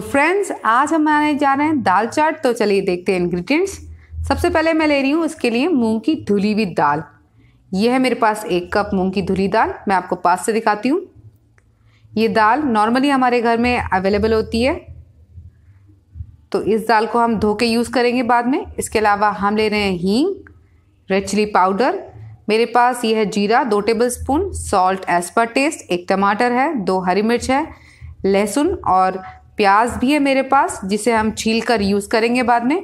friends आज हम बनाने जा रहे हैं दाल चाट तो चलिए देखते हैं इंग्रेडिएंट्स सबसे पहले मैं ले रही हूँ उसके लिए मूंग की धुली हुई दाल ये है मेरे पास एक कप मूंग की धुली दाल मैं आपको पास से दिखाती हूँ ये दाल नॉर्मली हमारे घर में अवेलेबल होती है तो इस दाल को हम धो के यूज़ करेंगे बाद में इसके अलावा हम ले रहे हैं हींग रेड चिली पाउडर मेरे पास ये है जीरा दो table spoon salt as per taste एक टमाटर है दो हरी मिर्च है लहसुन और प्याज भी है मेरे पास जिसे हम छील कर यूज़ करेंगे बाद में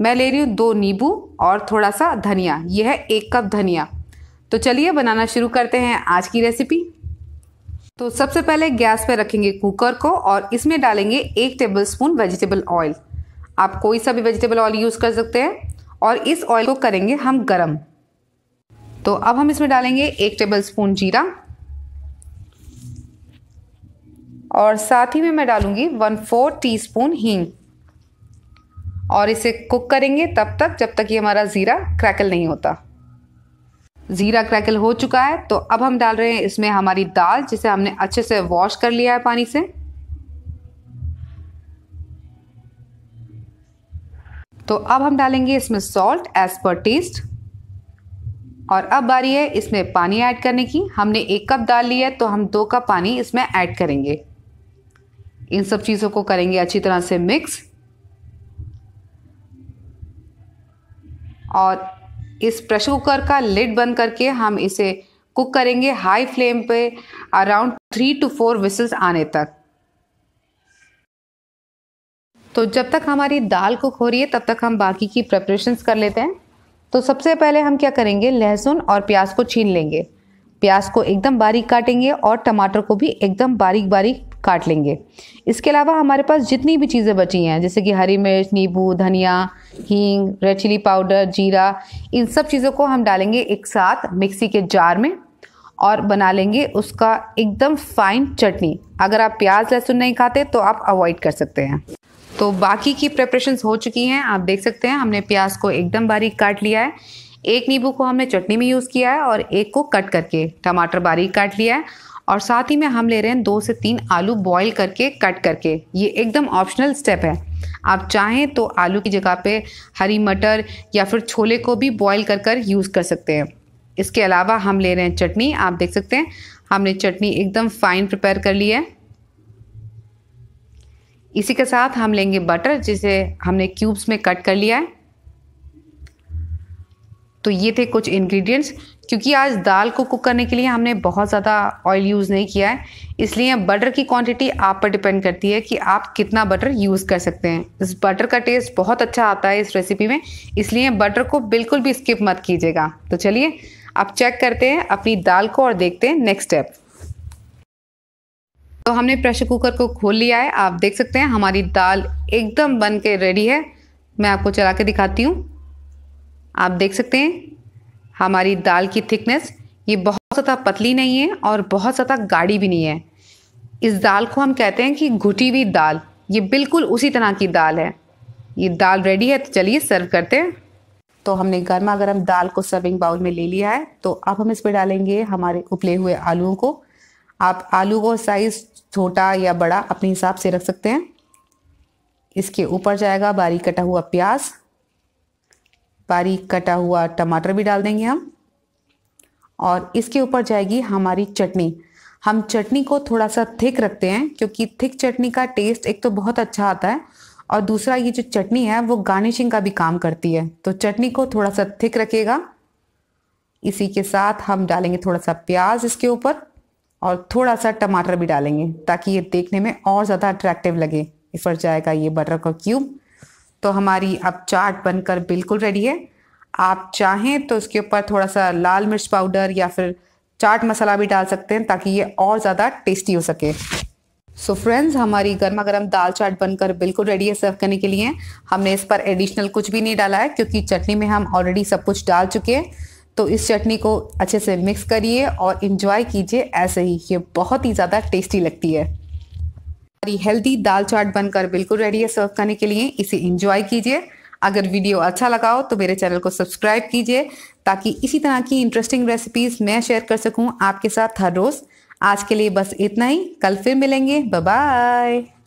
मैं ले रही हूँ दो नींबू और थोड़ा सा धनिया यह है एक कप धनिया तो चलिए बनाना शुरू करते हैं आज की रेसिपी तो सबसे पहले गैस पर रखेंगे कुकर को और इसमें डालेंगे एक टेबल स्पून वेजिटेबल ऑयल आप कोई सा भी वेजिटेबल ऑयल यूज़ कर सकते हैं और इस ऑयल को करेंगे हम गरम तो अब हम इसमें डालेंगे एक टेबल स्पून जीरा और साथ ही में मैं डालूंगी वन फोर टी स्पून हींग और इसे कुक करेंगे तब तक जब तक ये हमारा ज़ीरा क्रैकल नहीं होता ज़ीरा क्रैकल हो चुका है तो अब हम डाल रहे हैं इसमें हमारी दाल जिसे हमने अच्छे से वॉश कर लिया है पानी से तो अब हम डालेंगे इसमें सॉल्ट एज पर टेस्ट और अब बारी है इसमें पानी ऐड करने की हमने एक कप दाल ली है तो हम दो कप पानी इसमें ऐड करेंगे इन सब चीज़ों को करेंगे अच्छी तरह से मिक्स और इस प्रेशर कुकर का लिड बंद करके हम इसे कुक करेंगे हाई फ्लेम पे around three to four whistles आने तक तो जब तक हमारी दाल कुक हो रही है तब तक हम बाकी की प्रेपरेशंस कर लेते हैं तो सबसे पहले हम क्या करेंगे लहसुन और प्याज को छीन लेंगे प्याज को एकदम बारीक काटेंगे और टमाटर को भी एकदम बारीक बारीक काट लेंगे इसके अलावा हमारे पास जितनी भी चीज़ें बची हैं जैसे कि हरी मिर्च नींबू धनिया हींग रेड चिली पाउडर जीरा इन सब चीज़ों को हम डालेंगे एक साथ मिक्सी के जार में और बना लेंगे उसका एकदम फाइन चटनी अगर आप प्याज लहसुन नहीं खाते तो आप अवॉइड कर सकते हैं तो बाकी की प्रेपरेशन हो चुकी हैं आप देख सकते हैं हमने प्याज को एकदम बारीक काट लिया है एक नींबू को हमने चटनी में यूज़ किया है और एक को कट करके टमाटर बारीक काट लिया है और साथ ही में हम ले रहे हैं दो से तीन आलू बॉईल करके कट करके ये एकदम ऑप्शनल स्टेप है आप चाहें तो आलू की जगह पे हरी मटर या फिर छोले को भी बॉईल कर कर यूज़ कर सकते हैं इसके अलावा हम ले रहे हैं चटनी आप देख सकते हैं हमने चटनी एकदम फाइन प्रिपेयर कर ली है इसी के साथ हम लेंगे बटर जिसे हमने क्यूब्स में कट कर लिया है तो ये थे कुछ इंग्रेडिएंट्स क्योंकि आज दाल को कुक करने के लिए हमने बहुत ज़्यादा ऑयल यूज़ नहीं किया है इसलिए बटर की क्वांटिटी आप पर डिपेंड करती है कि आप कितना बटर यूज़ कर सकते हैं इस बटर का टेस्ट बहुत अच्छा आता है इस रेसिपी में इसलिए बटर को बिल्कुल भी स्किप मत कीजिएगा तो चलिए अब चेक करते हैं अपनी दाल को और देखते हैं नेक्स्ट स्टेप तो हमने प्रेशर कुकर को खोल लिया है आप देख सकते हैं हमारी दाल एकदम बन के रेडी है मैं आपको चला के दिखाती हूँ आप देख सकते हैं हमारी दाल की थिकनेस ये बहुत ज़्यादा पतली नहीं है और बहुत ज़्यादा गाढ़ी भी नहीं है इस दाल को हम कहते हैं कि घुटी हुई दाल ये बिल्कुल उसी तरह की दाल है ये दाल रेडी है तो चलिए सर्व करते हैं तो हमने गर्मा गर्म दाल को सर्विंग बाउल में ले लिया है तो अब हम इस पर डालेंगे हमारे उबले हुए आलूओं को आप आलू को साइज़ छोटा या बड़ा अपने हिसाब से रख सकते हैं इसके ऊपर जाएगा बारीक कटा हुआ प्याज बारीक कटा हुआ टमाटर भी डाल देंगे हम और इसके ऊपर जाएगी हमारी चटनी हम चटनी को थोड़ा सा थिक रखते हैं क्योंकि थिक चटनी का टेस्ट एक तो बहुत अच्छा आता है और दूसरा ये जो चटनी है वो गार्निशिंग का भी काम करती है तो चटनी को थोड़ा सा थिक रखेगा इसी के साथ हम डालेंगे थोड़ा सा प्याज इसके ऊपर और थोड़ा सा टमाटर भी डालेंगे ताकि ये देखने में और ज़्यादा अट्रैक्टिव लगे इस पर जाएगा ये बटर का क्यूब तो हमारी अब चाट बनकर बिल्कुल रेडी है आप चाहें तो उसके ऊपर थोड़ा सा लाल मिर्च पाउडर या फिर चाट मसाला भी डाल सकते हैं ताकि ये और ज़्यादा टेस्टी हो सके सो so फ्रेंड्स हमारी गर्मा गर्म दाल चाट बनकर बिल्कुल रेडी है सर्व करने के लिए हमने इस पर एडिशनल कुछ भी नहीं डाला है क्योंकि चटनी में हम ऑलरेडी सब कुछ डाल चुके हैं तो इस चटनी को अच्छे से मिक्स करिए और इन्जॉय कीजिए ऐसे ही ये बहुत ही ज़्यादा टेस्टी लगती है हमारी हेल्दी दाल चाट बनकर बिल्कुल रेडी है सर्व करने के लिए इसे इन्जॉय कीजिए अगर वीडियो अच्छा लगा हो तो मेरे चैनल को सब्सक्राइब कीजिए ताकि इसी तरह की इंटरेस्टिंग रेसिपीज मैं शेयर कर सकूं आपके साथ हर रोज़ आज के लिए बस इतना ही कल फिर मिलेंगे बाय